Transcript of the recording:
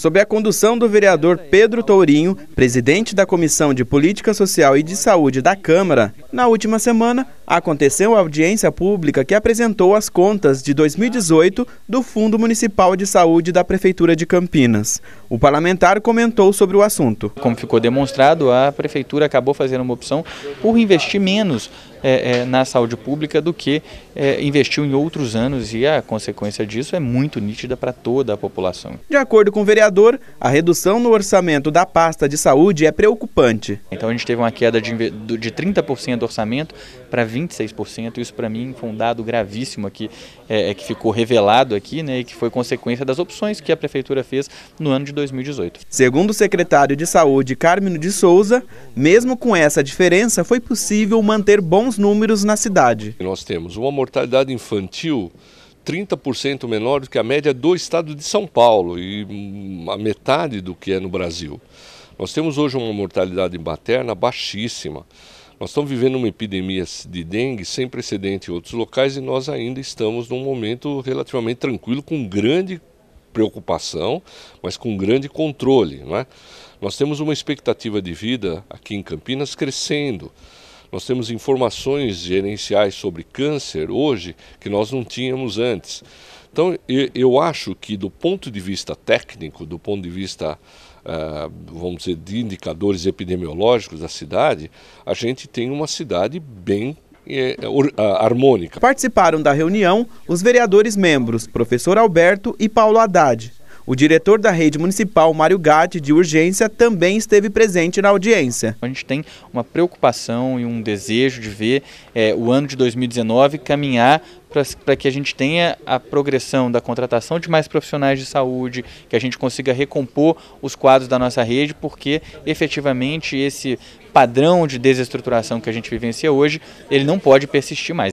Sob a condução do vereador Pedro Tourinho, presidente da Comissão de Política Social e de Saúde da Câmara, na última semana aconteceu a audiência pública que apresentou as contas de 2018 do Fundo Municipal de Saúde da Prefeitura de Campinas. O parlamentar comentou sobre o assunto. Como ficou demonstrado, a prefeitura acabou fazendo uma opção por investir menos é, é, na saúde pública do que é, investiu em outros anos e a consequência disso é muito nítida para toda a população. De acordo com o vereador, a redução no orçamento da pasta de saúde é preocupante. Então a gente teve uma queda de, de 30% do orçamento para 26%, isso para mim foi um dado gravíssimo aqui, é, é, que ficou revelado aqui né, e que foi consequência das opções que a prefeitura fez no ano de 2018. Segundo o secretário de Saúde, Carmino de Souza, mesmo com essa diferença, foi possível manter bons números na cidade. Nós temos uma mortalidade infantil 30% menor do que a média do estado de São Paulo e hum, a metade do que é no Brasil. Nós temos hoje uma mortalidade materna baixíssima. Nós estamos vivendo uma epidemia de dengue sem precedente em outros locais e nós ainda estamos num momento relativamente tranquilo, com grande preocupação, mas com grande controle. Não é? Nós temos uma expectativa de vida aqui em Campinas crescendo. Nós temos informações gerenciais sobre câncer hoje que nós não tínhamos antes. Então, eu acho que, do ponto de vista técnico, do ponto de vista, ah, vamos dizer, de indicadores epidemiológicos da cidade, a gente tem uma cidade bem é, é, harmônica. Participaram da reunião os vereadores membros, professor Alberto e Paulo Haddad, o diretor da rede municipal, Mário Gatti, de urgência, também esteve presente na audiência. A gente tem uma preocupação e um desejo de ver é, o ano de 2019 caminhar para que a gente tenha a progressão da contratação de mais profissionais de saúde, que a gente consiga recompor os quadros da nossa rede, porque efetivamente esse padrão de desestruturação que a gente vivencia hoje, ele não pode persistir mais.